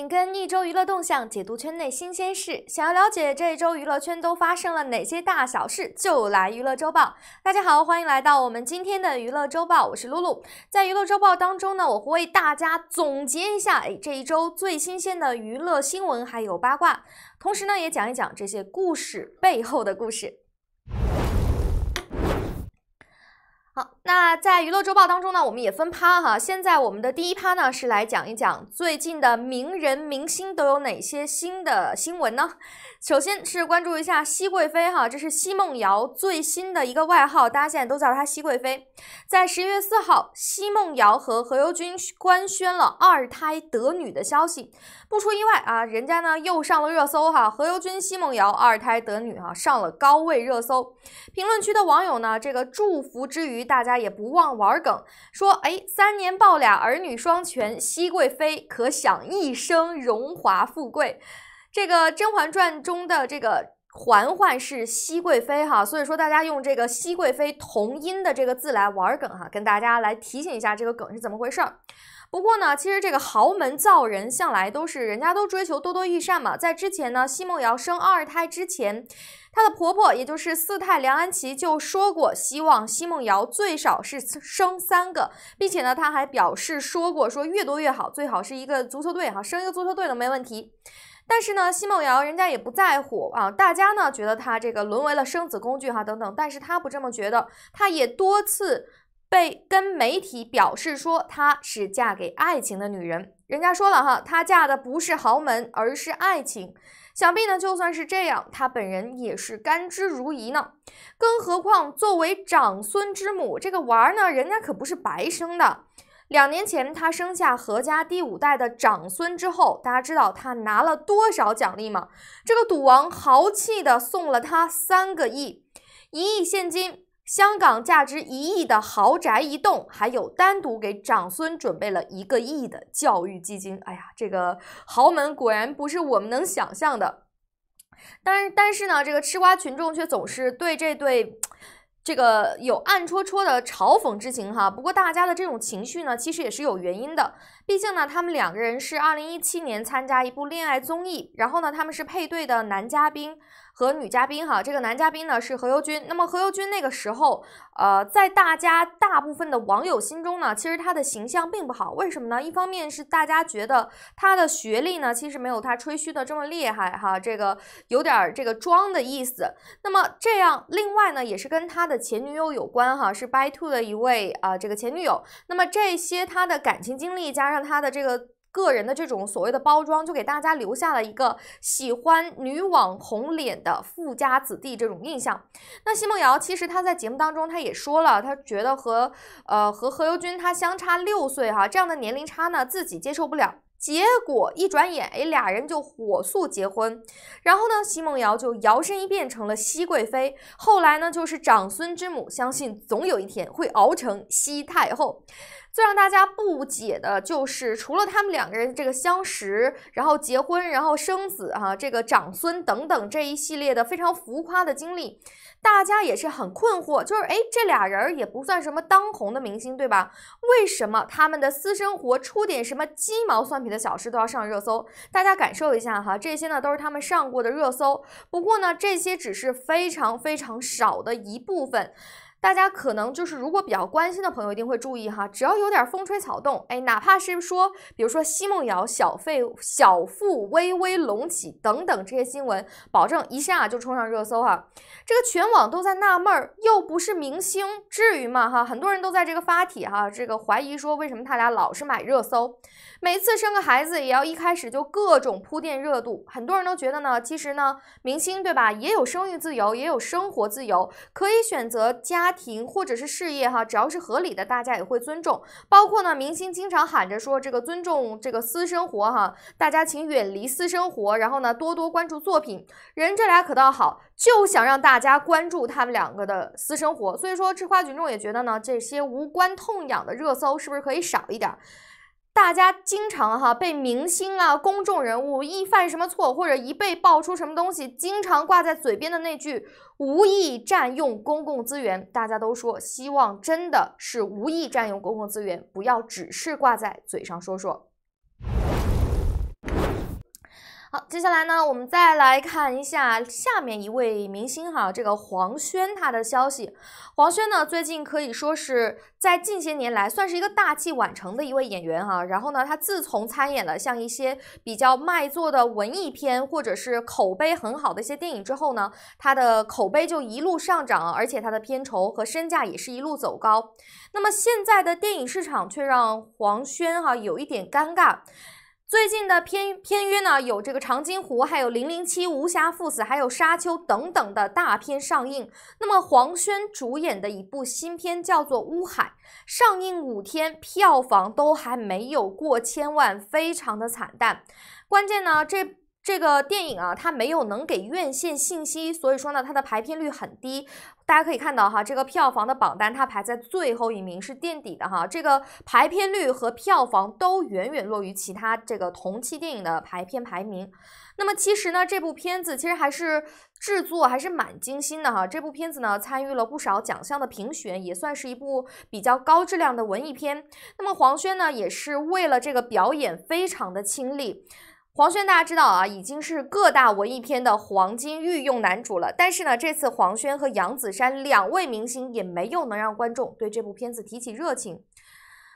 紧跟一周娱乐动向，解读圈内新鲜事。想要了解这一周娱乐圈都发生了哪些大小事，就来《娱乐周报》。大家好，欢迎来到我们今天的《娱乐周报》，我是露露。在《娱乐周报》当中呢，我会为大家总结一下，哎，这一周最新鲜的娱乐新闻还有八卦，同时呢，也讲一讲这些故事背后的故事。好。那在娱乐周报当中呢，我们也分趴哈。现在我们的第一趴呢是来讲一讲最近的名人明星都有哪些新的新闻呢？首先是关注一下熹贵妃哈，这是奚梦瑶最新的一个外号，大家现在都叫她奚贵妃。在十一月四号，奚梦瑶和何猷君官宣了二胎得女的消息。不出意外啊，人家呢又上了热搜哈。何猷君奚梦瑶二胎得女哈上了高位热搜，评论区的网友呢这个祝福之余大家。家也不忘玩梗，说：“哎，三年抱俩儿女双全，熹贵妃可享一生荣华富贵。”这个《甄嬛传》中的这个嬛嬛是熹贵妃哈，所以说大家用这个熹贵妃同音的这个字来玩梗哈，跟大家来提醒一下这个梗是怎么回事儿。不过呢，其实这个豪门造人向来都是人家都追求多多益善嘛，在之前呢，奚梦瑶生二胎之前。她的婆婆，也就是四太梁安琪，就说过希望奚梦瑶最少是生三个，并且呢，她还表示说过说越多越好，最好是一个足球队哈，生一个足球队都没问题。但是呢，奚梦瑶人家也不在乎啊，大家呢觉得她这个沦为了生子工具哈等等，但是她不这么觉得，她也多次被跟媒体表示说她是嫁给爱情的女人，人家说了哈，她嫁的不是豪门，而是爱情。想必呢，就算是这样，他本人也是甘之如饴呢。更何况，作为长孙之母，这个娃儿呢，人家可不是白生的。两年前，他生下何家第五代的长孙之后，大家知道他拿了多少奖励吗？这个赌王豪气的送了他三个亿，一亿现金。香港价值一亿的豪宅一栋，还有单独给长孙准备了一个亿的教育基金。哎呀，这个豪门果然不是我们能想象的。但是，但是呢，这个吃瓜群众却总是对这对这个有暗戳戳的嘲讽之情哈。不过，大家的这种情绪呢，其实也是有原因的。毕竟呢，他们两个人是二零一七年参加一部恋爱综艺，然后呢，他们是配对的男嘉宾。和女嘉宾哈，这个男嘉宾呢是何猷君。那么何猷君那个时候，呃，在大家大部分的网友心中呢，其实他的形象并不好。为什么呢？一方面是大家觉得他的学历呢，其实没有他吹嘘的这么厉害哈，这个有点儿这个装的意思。那么这样，另外呢，也是跟他的前女友有关哈，是 b y Two 的一位啊这个前女友。那么这些他的感情经历，加上他的这个。个人的这种所谓的包装，就给大家留下了一个喜欢女网红脸的富家子弟这种印象。那奚梦瑶其实她在节目当中，她也说了，她觉得和呃和何猷君她相差六岁哈，这样的年龄差呢，自己接受不了。结果一转眼，哎，俩人就火速结婚。然后呢，奚梦瑶就摇身一变成了熹贵妃，后来呢，就是长孙之母，相信总有一天会熬成熹太后。最让大家不解的就是，除了他们两个人这个相识，然后结婚，然后生子啊，这个长孙等等这一系列的非常浮夸的经历，大家也是很困惑。就是，哎，这俩人也不算什么当红的明星，对吧？为什么他们的私生活出点什么鸡毛蒜皮的小事都要上热搜？大家感受一下哈，这些呢都是他们上过的热搜。不过呢，这些只是非常非常少的一部分。大家可能就是，如果比较关心的朋友，一定会注意哈。只要有点风吹草动，哎，哪怕是说，比如说奚梦瑶小费小腹微微隆起等等这些新闻，保证一下就冲上热搜哈。这个全网都在纳闷儿，又不是明星，至于吗哈？很多人都在这个发帖哈，这个怀疑说，为什么他俩老是买热搜？每次生个孩子也要一开始就各种铺垫热度，很多人都觉得呢，其实呢，明星对吧，也有生育自由，也有生活自由，可以选择家庭或者是事业哈，只要是合理的，大家也会尊重。包括呢，明星经常喊着说这个尊重这个私生活哈，大家请远离私生活，然后呢，多多关注作品人。这俩可倒好，就想让大家关注他们两个的私生活，所以说吃瓜群众也觉得呢，这些无关痛痒的热搜是不是可以少一点？大家经常哈被明星啊公众人物一犯什么错或者一被爆出什么东西，经常挂在嘴边的那句“无意占用公共资源”，大家都说希望真的是无意占用公共资源，不要只是挂在嘴上说说。好，接下来呢，我们再来看一下下面一位明星哈，这个黄轩他的消息。黄轩呢，最近可以说是在近些年来算是一个大器晚成的一位演员哈。然后呢，他自从参演了像一些比较卖座的文艺片或者是口碑很好的一些电影之后呢，他的口碑就一路上涨，而且他的片酬和身价也是一路走高。那么现在的电影市场却让黄轩哈有一点尴尬。最近的片片约呢，有这个《长津湖》，还有《零零七：无暇赴死》，还有《沙丘》等等的大片上映。那么黄轩主演的一部新片叫做《乌海》，上映五天票房都还没有过千万，非常的惨淡。关键呢，这这个电影啊，它没有能给院线信息，所以说呢，它的排片率很低。大家可以看到哈，这个票房的榜单它排在最后一名，是垫底的哈。这个排片率和票房都远远落于其他这个同期电影的排片排名。那么其实呢，这部片子其实还是制作还是蛮精心的哈。这部片子呢参与了不少奖项的评选，也算是一部比较高质量的文艺片。那么黄轩呢也是为了这个表演非常的倾力。黄轩，大家知道啊，已经是各大文艺片的黄金御用男主了。但是呢，这次黄轩和杨子姗两位明星也没有能让观众对这部片子提起热情。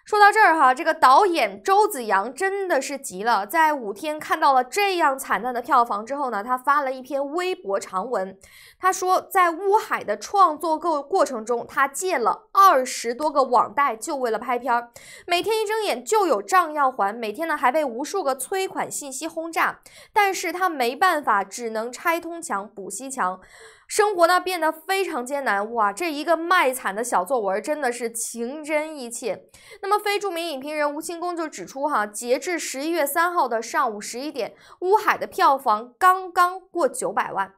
说到这儿哈，这个导演周子阳真的是急了。在五天看到了这样惨淡的票房之后呢，他发了一篇微博长文。他说，在乌海的创作过过程中，他借了二十多个网贷，就为了拍片儿。每天一睁眼就有账要还，每天呢还被无数个催款信息轰炸。但是他没办法，只能拆东墙补西墙。生活呢变得非常艰难哇！这一个卖惨的小作文真的是情真意切。那么，非著名影评人吴青功就指出哈，截至十一月三号的上午十一点，乌海的票房刚刚过九百万。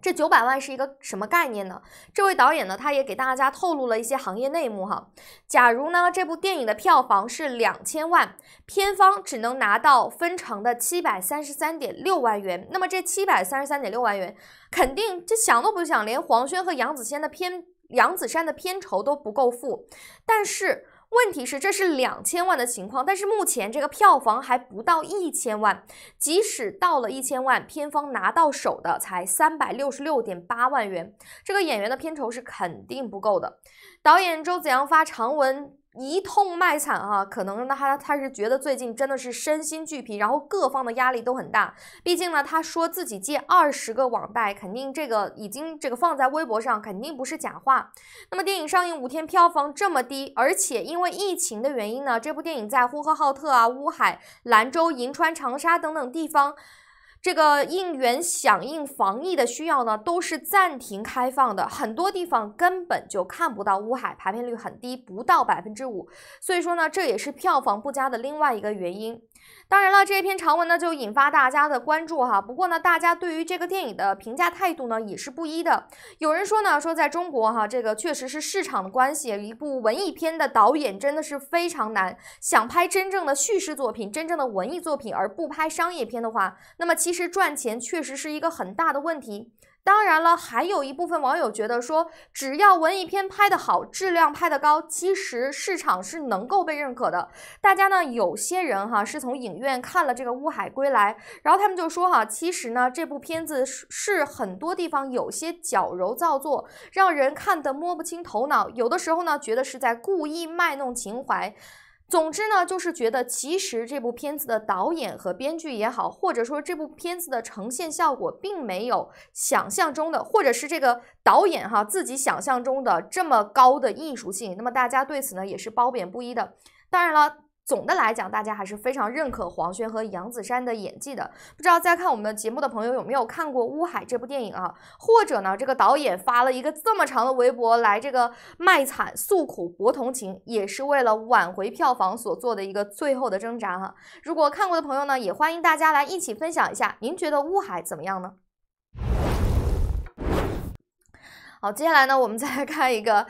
这九百万是一个什么概念呢？这位导演呢，他也给大家透露了一些行业内幕哈。假如呢，这部电影的票房是两千万，片方只能拿到分成的七百三十三点六万元。那么这七百三十三点六万元，肯定这想都不想，连黄轩和杨子仙的片杨子姗的片酬都不够付。但是。问题是，这是两千万的情况，但是目前这个票房还不到一千万。即使到了一千万，片方拿到手的才三百六十六点八万元，这个演员的片酬是肯定不够的。导演周子阳发长文。一通卖惨啊，可能呢他他是觉得最近真的是身心俱疲，然后各方的压力都很大。毕竟呢，他说自己借二十个网贷，肯定这个已经这个放在微博上，肯定不是假话。那么电影上映五天，票房这么低，而且因为疫情的原因呢，这部电影在呼和浩特啊、乌海、兰州、银川、长沙等等地方。这个应援响应防疫的需要呢，都是暂停开放的，很多地方根本就看不到乌海排片率很低，不到百分之五，所以说呢，这也是票房不佳的另外一个原因。当然了，这篇长文呢就引发大家的关注哈。不过呢，大家对于这个电影的评价态度呢也是不一的。有人说呢，说在中国哈，这个确实是市场的关系，一部文艺片的导演真的是非常难，想拍真正的叙事作品、真正的文艺作品而不拍商业片的话，那么其实。是赚钱确实是一个很大的问题，当然了，还有一部分网友觉得说，只要文艺片拍得好，质量拍得高，其实市场是能够被认可的。大家呢，有些人哈是从影院看了这个《乌海归来》，然后他们就说哈，其实呢，这部片子是是很多地方有些矫揉造作，让人看得摸不清头脑，有的时候呢，觉得是在故意卖弄情怀。总之呢，就是觉得其实这部片子的导演和编剧也好，或者说这部片子的呈现效果，并没有想象中的，或者是这个导演哈自己想象中的这么高的艺术性。那么大家对此呢，也是褒贬不一的。当然了。总的来讲，大家还是非常认可黄轩和杨子姗的演技的。不知道在看我们的节目的朋友有没有看过《乌海》这部电影啊？或者呢，这个导演发了一个这么长的微博来这个卖惨诉苦博同情，也是为了挽回票房所做的一个最后的挣扎哈。如果看过的朋友呢，也欢迎大家来一起分享一下，您觉得《乌海》怎么样呢？好，接下来呢，我们再来看一个，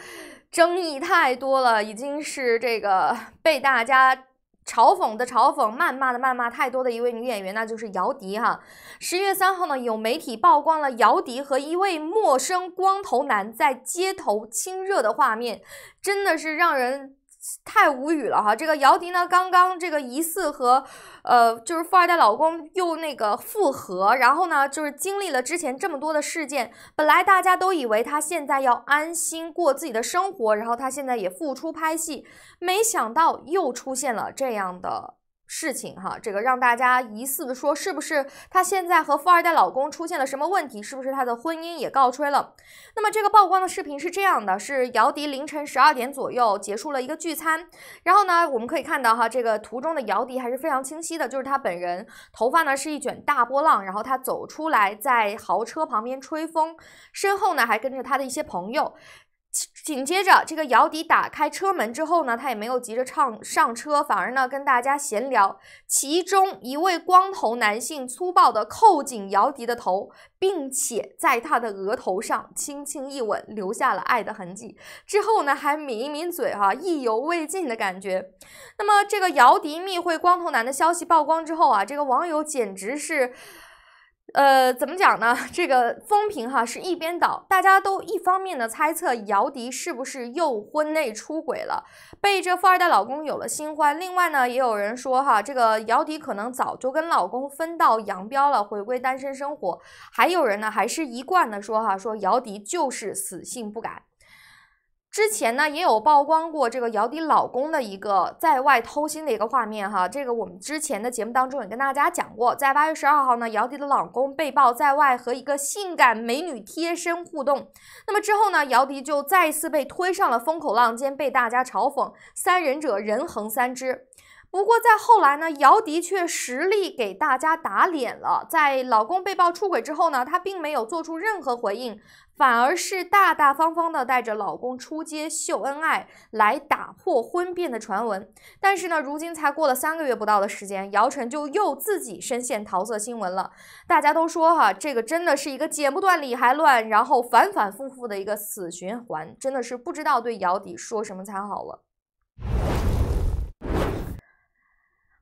争议太多了，已经是这个被大家。嘲讽的嘲讽，谩骂的谩骂，太多的一位女演员，那就是姚笛哈。十月三号呢，有媒体曝光了姚笛和一位陌生光头男在街头亲热的画面，真的是让人。太无语了哈，这个姚笛呢，刚刚这个疑似和，呃，就是富二代老公又那个复合，然后呢，就是经历了之前这么多的事件，本来大家都以为她现在要安心过自己的生活，然后她现在也复出拍戏，没想到又出现了这样的。事情哈，这个让大家疑似的说，是不是她现在和富二代老公出现了什么问题？是不是她的婚姻也告吹了？那么这个曝光的视频是这样的，是姚笛凌晨十二点左右结束了一个聚餐，然后呢，我们可以看到哈，这个图中的姚笛还是非常清晰的，就是她本人，头发呢是一卷大波浪，然后她走出来在豪车旁边吹风，身后呢还跟着她的一些朋友。紧接着，这个姚笛打开车门之后呢，他也没有急着上上车，反而呢跟大家闲聊。其中一位光头男性粗暴地扣紧姚笛的头，并且在他的额头上轻轻一吻，留下了爱的痕迹。之后呢还抿一抿嘴，哈，意犹未尽的感觉。那么这个姚笛密会光头男的消息曝光之后啊，这个网友简直是。呃，怎么讲呢？这个风评哈是一边倒，大家都一方面的猜测姚笛是不是又婚内出轨了，被这富二代老公有了新欢。另外呢，也有人说哈，这个姚笛可能早就跟老公分道扬镳了，回归单身生活。还有人呢，还是一贯的说哈，说姚笛就是死性不改。之前呢，也有曝光过这个姚笛老公的一个在外偷腥的一个画面哈。这个我们之前的节目当中也跟大家讲过，在八月十二号呢，姚笛的老公被曝在外和一个性感美女贴身互动。那么之后呢，姚笛就再次被推上了风口浪尖，被大家嘲讽“三人者人恒三之”。不过在后来呢，姚笛却实力给大家打脸了。在老公被曝出轨之后呢，她并没有做出任何回应，反而是大大方方的带着老公出街秀恩爱，来打破婚变的传闻。但是呢，如今才过了三个月不到的时间，姚晨就又自己深陷桃色新闻了。大家都说哈，这个真的是一个剪不断理还乱，然后反反复复的一个死循环，真的是不知道对姚笛说什么才好了。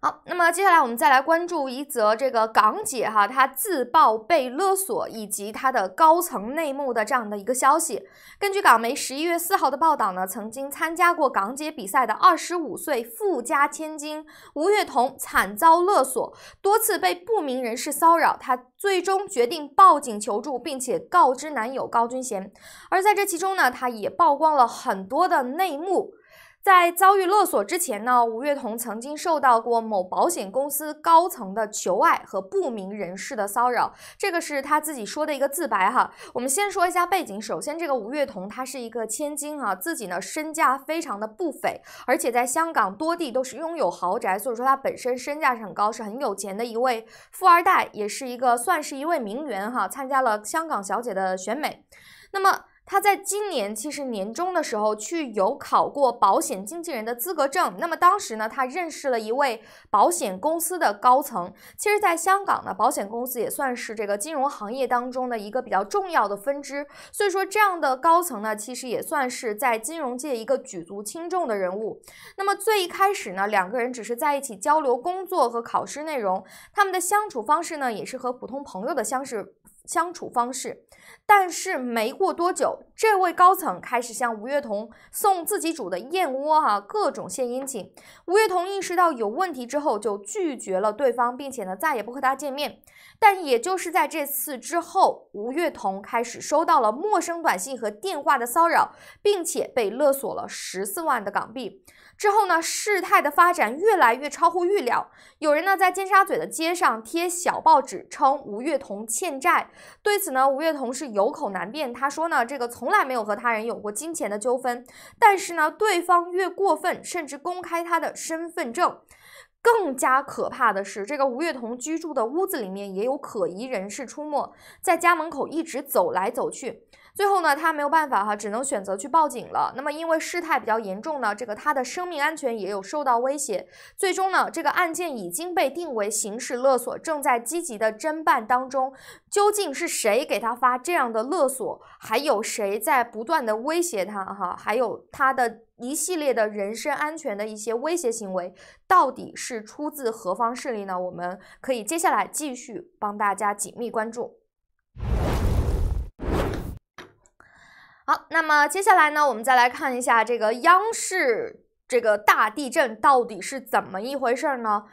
好，那么接下来我们再来关注一则这个港姐哈，她自曝被勒索以及她的高层内幕的这样的一个消息。根据港媒十一月四号的报道呢，曾经参加过港姐比赛的二十五岁富家千金吴月彤惨遭勒索，多次被不明人士骚扰，她最终决定报警求助，并且告知男友高君贤。而在这其中呢，她也曝光了很多的内幕。在遭遇勒索之前呢，吴月彤曾经受到过某保险公司高层的求爱和不明人士的骚扰，这个是她自己说的一个自白哈。我们先说一下背景，首先这个吴月彤她是一个千金啊，自己呢身价非常的不菲，而且在香港多地都是拥有豪宅，所以说她本身身价是很高，是很有钱的一位富二代，也是一个算是一位名媛哈，参加了香港小姐的选美，那么。他在今年其实年中的时候去有考过保险经纪人的资格证。那么当时呢，他认识了一位保险公司的高层。其实，在香港呢，保险公司也算是这个金融行业当中的一个比较重要的分支。所以说，这样的高层呢，其实也算是在金融界一个举足轻重的人物。那么最一开始呢，两个人只是在一起交流工作和考试内容，他们的相处方式呢，也是和普通朋友的相识。相处方式，但是没过多久，这位高层开始向吴月彤送自己煮的燕窝啊，各种献殷勤。吴月彤意识到有问题之后，就拒绝了对方，并且呢，再也不和他见面。但也就是在这次之后，吴月彤开始收到了陌生短信和电话的骚扰，并且被勒索了十四万的港币。之后呢，事态的发展越来越超乎预料。有人呢在尖沙咀的街上贴小报纸，称吴月彤欠债。对此呢，吴月彤是有口难辩。他说呢，这个从来没有和他人有过金钱的纠纷。但是呢，对方越过分，甚至公开他的身份证。更加可怕的是，这个吴月彤居住的屋子里面也有可疑人士出没，在家门口一直走来走去。最后呢，他没有办法哈，只能选择去报警了。那么因为事态比较严重呢，这个他的生命安全也有受到威胁。最终呢，这个案件已经被定为刑事勒索，正在积极的侦办当中。究竟是谁给他发这样的勒索？还有谁在不断的威胁他哈？还有他的一系列的人身安全的一些威胁行为，到底是出自何方势力呢？我们可以接下来继续帮大家紧密关注。好，那么接下来呢，我们再来看一下这个央视这个大地震到底是怎么一回事儿呢？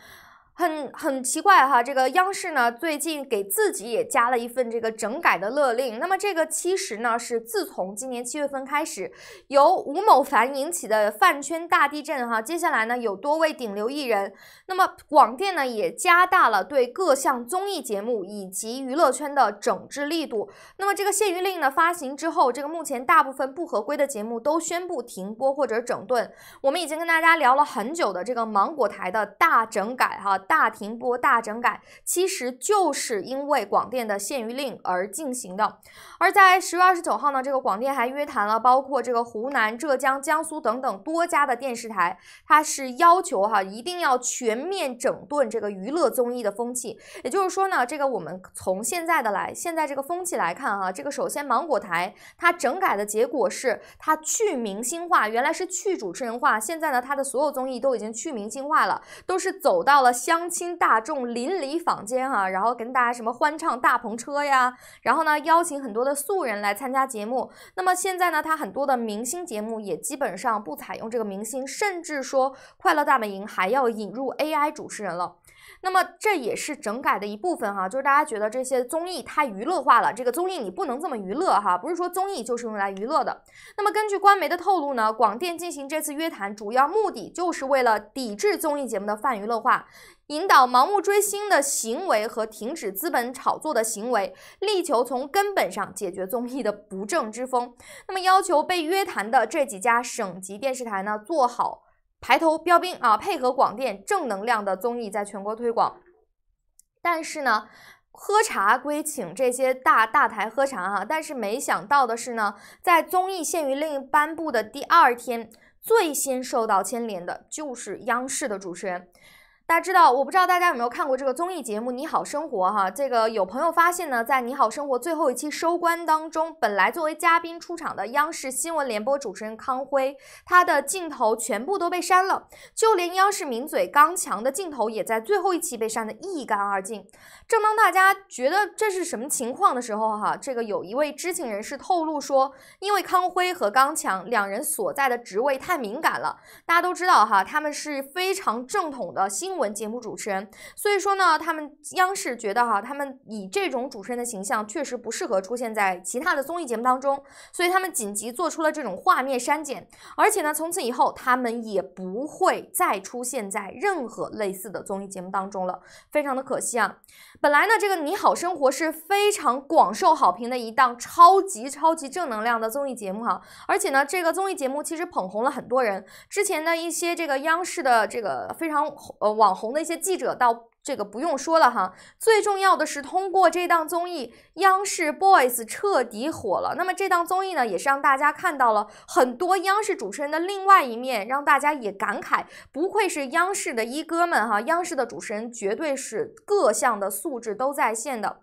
很很奇怪哈，这个央视呢最近给自己也加了一份这个整改的勒令。那么这个其实呢是自从今年七月份开始，由吴某凡引起的饭圈大地震哈。接下来呢有多位顶流艺人，那么广电呢也加大了对各项综艺节目以及娱乐圈的整治力度。那么这个限娱令呢发行之后，这个目前大部分不合规的节目都宣布停播或者整顿。我们已经跟大家聊了很久的这个芒果台的大整改哈。大停播、大整改，其实就是因为广电的限娱令而进行的。而在十月二十九号呢，这个广电还约谈了包括这个湖南、浙江、江苏等等多家的电视台，它是要求哈，一定要全面整顿这个娱乐综艺的风气。也就是说呢，这个我们从现在的来，现在这个风气来看哈，这个首先芒果台它整改的结果是它去明星化，原来是去主持人化，现在呢，它的所有综艺都已经去明星化了，都是走到了相亲大众邻里坊间哈，然后跟大家什么欢唱大篷车呀，然后呢邀请很多的。素人来参加节目，那么现在呢，他很多的明星节目也基本上不采用这个明星，甚至说《快乐大本营》还要引入 AI 主持人了。那么这也是整改的一部分哈，就是大家觉得这些综艺太娱乐化了，这个综艺你不能这么娱乐哈，不是说综艺就是用来娱乐的。那么根据官媒的透露呢，广电进行这次约谈，主要目的就是为了抵制综艺节目的泛娱乐化。引导盲目追星的行为和停止资本炒作的行为，力求从根本上解决综艺的不正之风。那么，要求被约谈的这几家省级电视台呢，做好排头标兵啊，配合广电正能量的综艺在全国推广。但是呢，喝茶归请这些大大台喝茶啊，但是没想到的是呢，在综艺限于令颁布的第二天，最先受到牵连的就是央视的主持人。大家知道，我不知道大家有没有看过这个综艺节目《你好生活》哈？这个有朋友发现呢，在《你好生活》最后一期收官当中，本来作为嘉宾出场的央视新闻联播主持人康辉，他的镜头全部都被删了，就连央视名嘴刚强的镜头也在最后一期被删得一干二净。正当大家觉得这是什么情况的时候，哈，这个有一位知情人士透露说，因为康辉和刚强两人所在的职位太敏感了，大家都知道哈，他们是非常正统的新闻节目主持人，所以说呢，他们央视觉得哈，他们以这种主持人的形象确实不适合出现在其他的综艺节目当中，所以他们紧急做出了这种画面删减，而且呢，从此以后他们也不会再出现在任何类似的综艺节目当中了，非常的可惜啊。本来呢，这个《你好生活》是非常广受好评的一档超级超级正能量的综艺节目哈，而且呢，这个综艺节目其实捧红了很多人，之前的一些这个央视的这个非常呃网红的一些记者到。这个不用说了哈，最重要的是通过这档综艺，央视 boys 彻底火了。那么这档综艺呢，也是让大家看到了很多央视主持人的另外一面，让大家也感慨，不愧是央视的一哥们哈，央视的主持人绝对是各项的素质都在线的。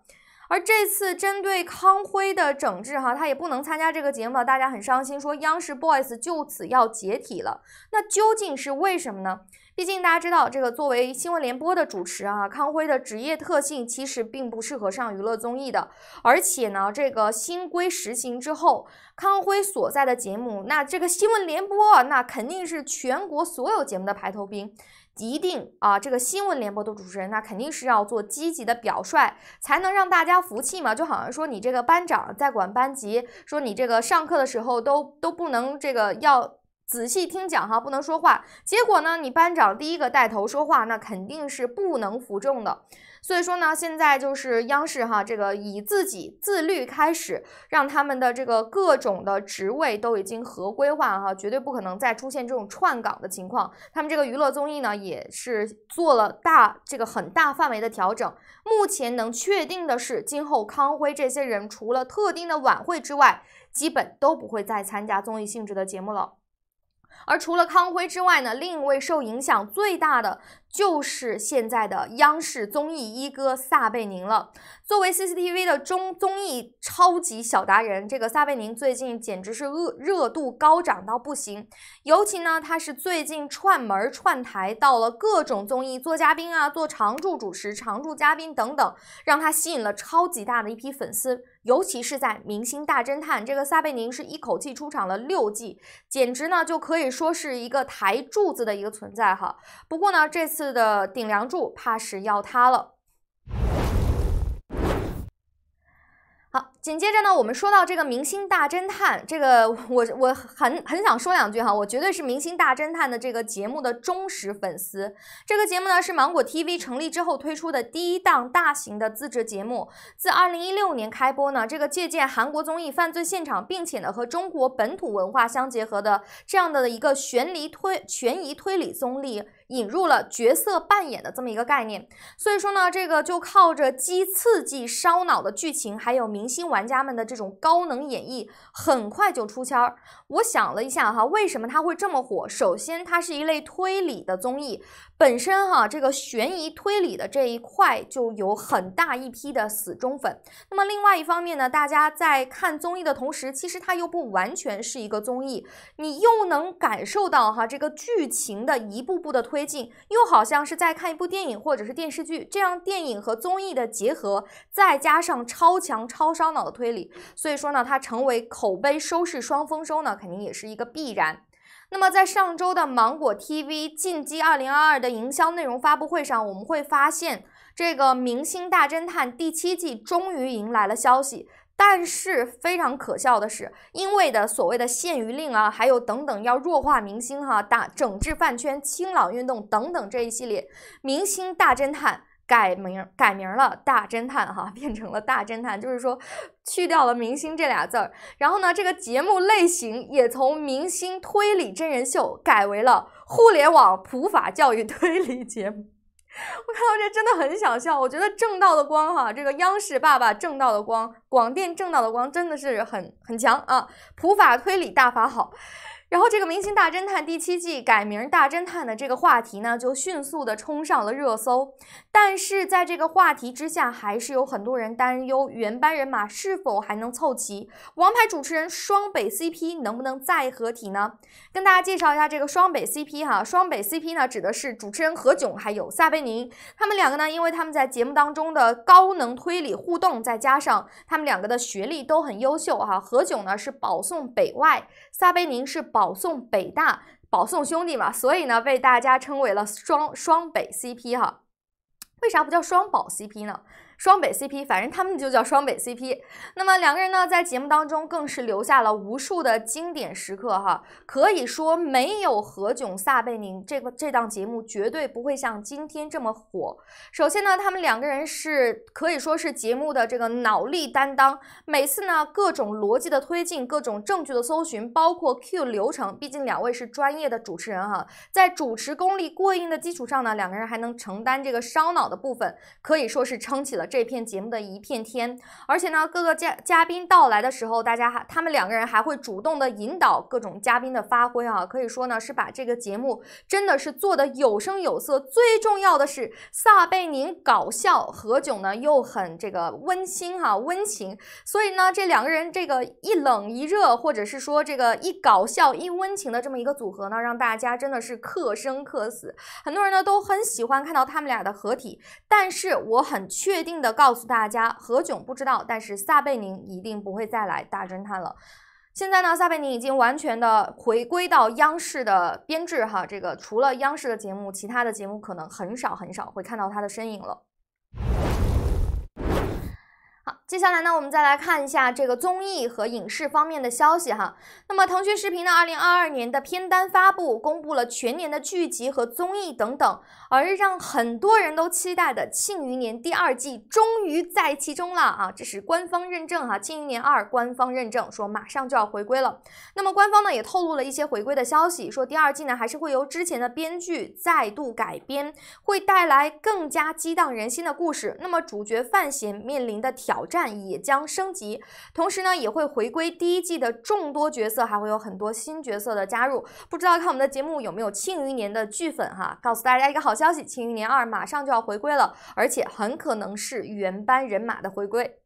而这次针对康辉的整治，哈，他也不能参加这个节目了。大家很伤心，说央视 boys 就此要解体了。那究竟是为什么呢？毕竟大家知道，这个作为新闻联播的主持啊，康辉的职业特性其实并不适合上娱乐综艺的。而且呢，这个新规实行之后，康辉所在的节目，那这个新闻联播，那肯定是全国所有节目的排头兵。一定啊，这个新闻联播的主持人，那肯定是要做积极的表率，才能让大家服气嘛。就好像说，你这个班长在管班级，说你这个上课的时候都都不能这个要仔细听讲哈，不能说话。结果呢，你班长第一个带头说话，那肯定是不能服众的。所以说呢，现在就是央视哈，这个以自己自律开始，让他们的这个各种的职位都已经合规化哈，绝对不可能再出现这种串岗的情况。他们这个娱乐综艺呢，也是做了大这个很大范围的调整。目前能确定的是，今后康辉这些人除了特定的晚会之外，基本都不会再参加综艺性质的节目了。而除了康辉之外呢，另一位受影响最大的。就是现在的央视综艺一哥撒贝宁了。作为 CCTV 的中综艺超级小达人，这个撒贝宁最近简直是热热度高涨到不行。尤其呢，他是最近串门串台，到了各种综艺做嘉宾啊，做常驻主持、常驻嘉宾等等，让他吸引了超级大的一批粉丝。尤其是在《明星大侦探》这个撒贝宁是一口气出场了六季，简直呢就可以说是一个台柱子的一个存在哈。不过呢，这次的顶梁柱怕是要塌了。好，紧接着呢，我们说到这个《明星大侦探》这个，我我很很想说两句哈，我绝对是《明星大侦探》的这个节目的忠实粉丝。这个节目呢是芒果 TV 成立之后推出的第一档大型的自制节目，自二零一六年开播呢，这个借鉴韩国综艺《犯罪现场》，并且呢和中国本土文化相结合的这样的一个悬疑推悬疑推理综艺。引入了角色扮演的这么一个概念，所以说呢，这个就靠着激刺激烧脑的剧情，还有明星玩家们的这种高能演绎，很快就出圈儿。我想了一下哈，为什么它会这么火？首先，它是一类推理的综艺。本身哈，这个悬疑推理的这一块就有很大一批的死忠粉。那么另外一方面呢，大家在看综艺的同时，其实它又不完全是一个综艺，你又能感受到哈这个剧情的一步步的推进，又好像是在看一部电影或者是电视剧。这样电影和综艺的结合，再加上超强超烧脑的推理，所以说呢，它成为口碑收视双丰收呢，肯定也是一个必然。那么，在上周的芒果 TV《进击2022》的营销内容发布会上，我们会发现，这个《明星大侦探》第七季终于迎来了消息。但是非常可笑的是，因为的所谓的限娱令啊，还有等等要弱化明星哈打整治饭圈清朗运动等等这一系列，《明星大侦探》。改名改名了，大侦探哈 变成了大侦探，就是说去掉了明星这俩字儿。然后呢，这个节目类型也从明星推理真人秀改为了互联网普法教育推理节目。我看到这真的很想笑，我觉得正道的光哈，这个央视爸爸正道的光，广电正道的光真的是很很强啊，普法推理大法好。然后这个《明星大侦探》第七季改名《大侦探》的这个话题呢，就迅速的冲上了热搜。但是在这个话题之下，还是有很多人担忧原班人马是否还能凑齐，王牌主持人双北 CP 能不能再合体呢？跟大家介绍一下这个双北 CP 哈，双北 CP 呢指的是主持人何炅还有撒贝宁，他们两个呢，因为他们在节目当中的高能推理互动，再加上他们两个的学历都很优秀哈，何炅呢是保送北外。撒贝宁是保送北大，保送兄弟嘛，所以呢，被大家称为了双双北 CP 哈。为啥不叫双保 CP 呢？双北 CP，反正他们就叫双北 CP。那么两个人呢，在节目当中更是留下了无数的经典时刻哈。可以说没有何炅撒贝宁这个这档节目绝对不会像今天这么火。首先呢，他们两个人是可以说是节目的这个脑力担当，每次呢各种逻辑的推进，各种证据的搜寻，包括 Q 流程，毕竟两位是专业的主持人哈，在主持功力过硬的基础上呢，两个人还能承担这个烧脑的部分，可以说是撑起了。这片节目的一片天，而且呢，各个嘉嘉宾到来的时候，大家还他们两个人还会主动的引导各种嘉宾的发挥啊，可以说呢是把这个节目真的是做的有声有色。最重要的是，撒贝宁搞笑，何炅呢又很这个温馨哈温情，所以呢这两个人这个一冷一热，或者是说这个一搞笑一温情的这么一个组合呢，让大家真的是刻生刻死。很多人呢都很喜欢看到他们俩的合体，但是我很确定。的告诉大家，何炅不知道，但是撒贝宁一定不会再来《大侦探》了。现在呢，撒贝宁已经完全的回归到央视的编制哈，这个除了央视的节目，其他的节目可能很少很少会看到他的身影了。接下来呢，我们再来看一下这个综艺和影视方面的消息哈。那么腾讯视频呢，二零二二年的片单发布，公布了全年的剧集和综艺等等。而让很多人都期待的《庆余年》第二季终于在其中了啊！这是官方认证哈，《庆余年二》官方认证说马上就要回归了。那么官方呢也透露了一些回归的消息，说第二季呢还是会由之前的编剧再度改编，会带来更加激荡人心的故事。那么主角范闲面临的挑战。也将升级，同时呢也会回归第一季的众多角色，还会有很多新角色的加入。不知道看我们的节目有没有《庆余年》的剧粉哈？告诉大家一个好消息，《庆余年二》马上就要回归了，而且很可能是原班人马的回归。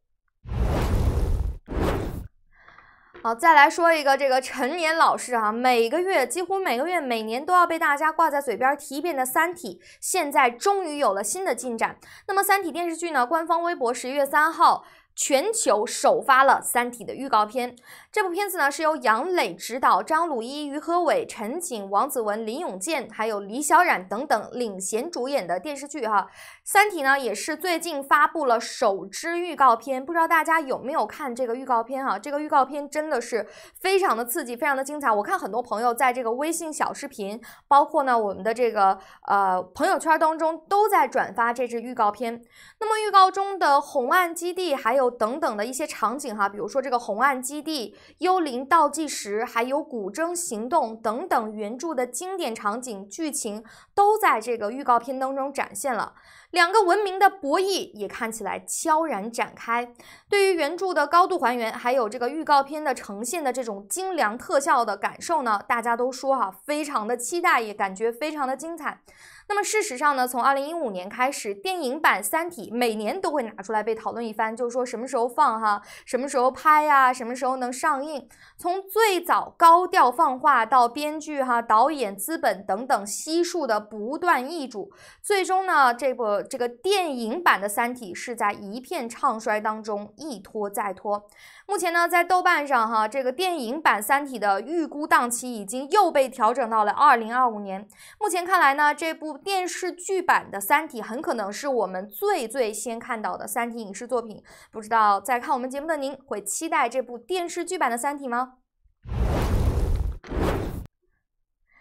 好，再来说一个这个陈年老事啊，每个月几乎每个月每年都要被大家挂在嘴边提一遍的《三体》，现在终于有了新的进展。那么《三体》电视剧呢？官方微博十一月三号。全球首发了《三体》的预告片，这部片子呢是由杨磊执导，张鲁一、于和伟、陈瑾、王子文、林永健，还有李小冉等等领衔主演的电视剧哈。《三体》呢也是最近发布了首支预告片，不知道大家有没有看这个预告片哈？这个预告片真的是非常的刺激，非常的精彩。我看很多朋友在这个微信小视频，包括呢我们的这个呃朋友圈当中，都在转发这支预告片。那么预告中的红岸基地还有。等等的一些场景哈，比如说这个红岸基地、幽灵倒计时，还有古筝行动等等原著的经典场景剧情，都在这个预告片当中展现了。两个文明的博弈也看起来悄然展开。对于原著的高度还原，还有这个预告片的呈现的这种精良特效的感受呢，大家都说哈，非常的期待，也感觉非常的精彩。那么事实上呢，从二零一五年开始，电影版《三体》每年都会拿出来被讨论一番，就是说什么时候放哈，什么时候拍呀，什么时候能上映？从最早高调放话，到编剧哈、导演、资本等等，悉数的不断易主，最终呢，这部这个电影版的《三体》是在一片唱衰当中一拖再拖。目前呢，在豆瓣上哈，这个电影版《三体》的预估档期已经又被调整到了二零二五年。目前看来呢，这部电视剧版的《三体》很可能是我们最最先看到的《三体》影视作品。不知道在看我们节目的您，会期待这部电视剧版的《三体》吗？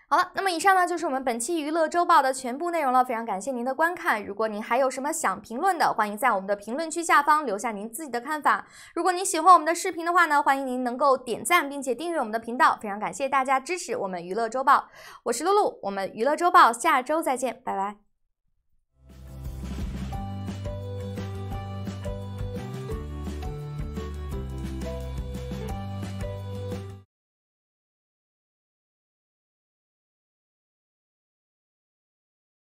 好了，那么以上呢就是我们本期娱乐周报的全部内容了。非常感谢您的观看。如果您还有什么想评论的，欢迎在我们的评论区下方留下您自己的看法。如果您喜欢我们的视频的话呢，欢迎您能够点赞并且订阅我们的频道。非常感谢大家支持我们娱乐周报。我是露露，我们娱乐周报下周再见，拜拜。